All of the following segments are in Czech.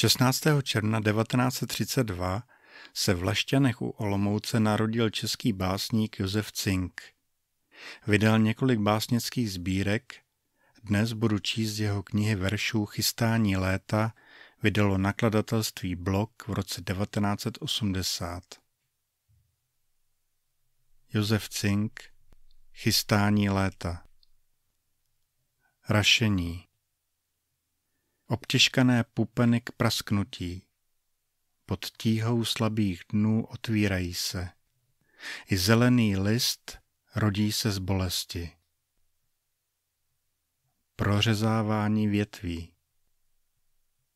16. června 1932 se v Lašťanech u Olomouce narodil český básník Josef Cink. Vydal několik básnických sbírek, dnes budu číst jeho knihy veršů Chystání léta, vydalo nakladatelství Blok v roce 1980. Josef Cink Chystání léta Rašení obtěžkané pupeny k prasknutí. Pod tíhou slabých dnů otvírají se. I zelený list rodí se z bolesti. Prořezávání větví.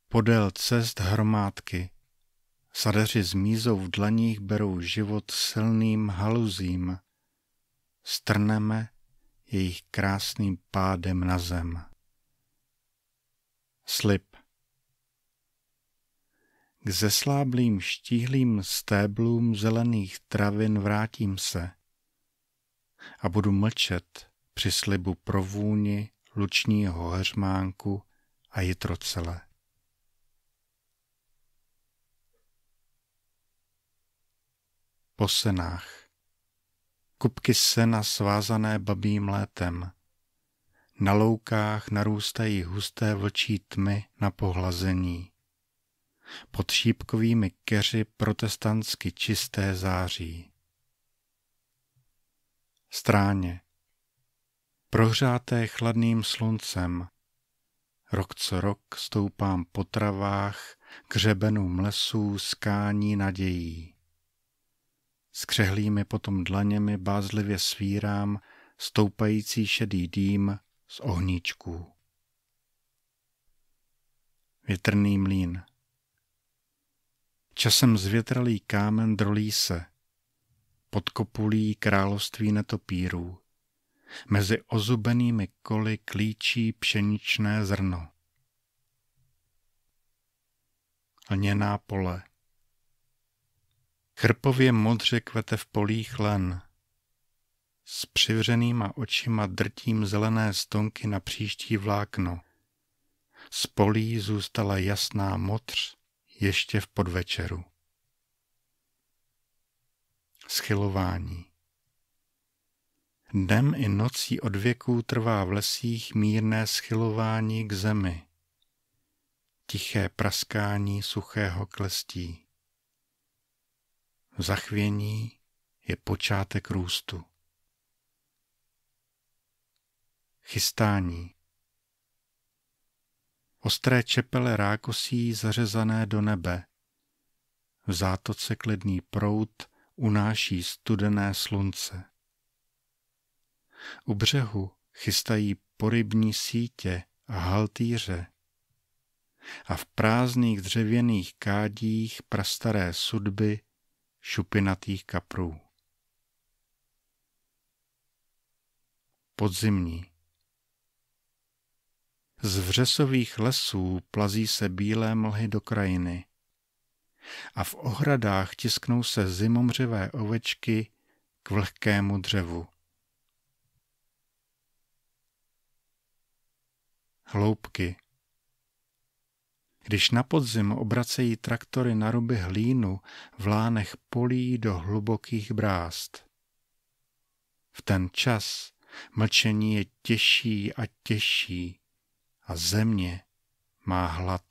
Podél cest hromádky. Sadeři s mízou v dlaních berou život silným haluzím. Strneme jejich krásným pádem na zem. Slib K zesláblým štíhlým stéblům zelených travin vrátím se a budu mlčet při slibu provůni lučního heřmánku a jitrocele. Po senách Kupky sena svázané babým létem – na loukách narůstají husté vlčí tmy na pohlazení. Pod šípkovými keři protestantsky čisté září. Stráně. Prohřáté chladným sluncem. Rok co rok stoupám po travách k řebenu mlesů skání nadějí. Skřehlými potom dlaněmi bázlivě svírám stoupající šedý dým z ohníčků. Větrný mlín Časem zvětralý kámen drolí se, pod kopulí království netopírů. Mezi ozubenými koly klíčí pšeničné zrno. Lněná pole Chrpově modře kvete v polích len – s přivřenýma očima drtím zelené stonky na příští vlákno. Z polí zůstala jasná motř ještě v podvečeru. Schylování Dnem i nocí od věků trvá v lesích mírné schylování k zemi, tiché praskání suchého klestí. Zachvění je počátek růstu. chystání. Ostré čepele rákosí zařezané do nebe. V zátoce klidný prout unáší studené slunce. U břehu chystají porybní sítě a haltýře. A v prázdných dřevěných kádích prastaré sudby šupinatých kaprů. Podzimní z vřesových lesů plazí se bílé mlhy do krajiny. A v ohradách tisknou se zimomřivé ovečky k vlhkému dřevu. Hloubky Když na podzim obracejí traktory na ruby hlínu, v lánech polí do hlubokých brást. V ten čas mlčení je těžší a těžší a země má hlad.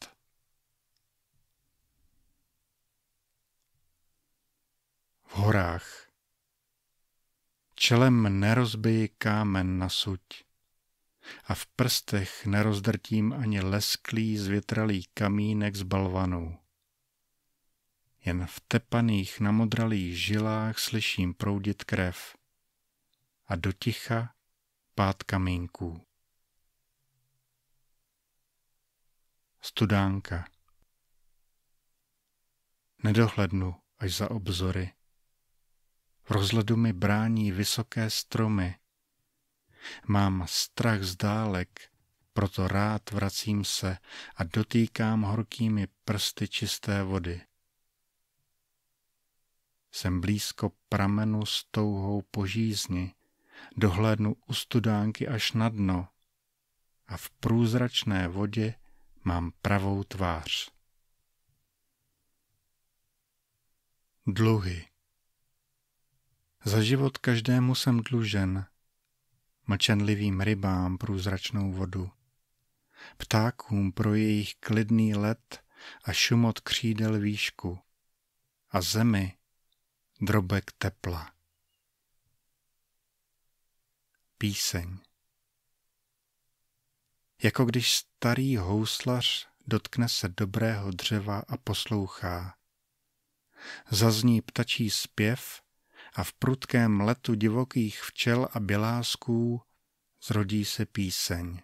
V horách čelem nerozbiji kámen na suť a v prstech nerozdrtím ani lesklý zvětralý kamínek z balvanů. Jen v tepaných namodralých žilách slyším proudit krev a doticha pád kamínků. studánka. Nedohlednu až za obzory. V rozhledu mi brání vysoké stromy. Mám strach z dálek, proto rád vracím se a dotýkám horkými prsty čisté vody. Jsem blízko pramenu s touhou po žízni, dohlédnu u studánky až na dno a v průzračné vodě mám pravou tvář. Dluhy Za život každému jsem dlužen, mlčenlivým rybám průzračnou vodu, ptákům pro jejich klidný let a šumot křídel výšku a zemi drobek tepla. Píseň jako když starý houslař dotkne se dobrého dřeva a poslouchá. Zazní ptačí zpěv a v prudkém letu divokých včel a bělásků zrodí se píseň.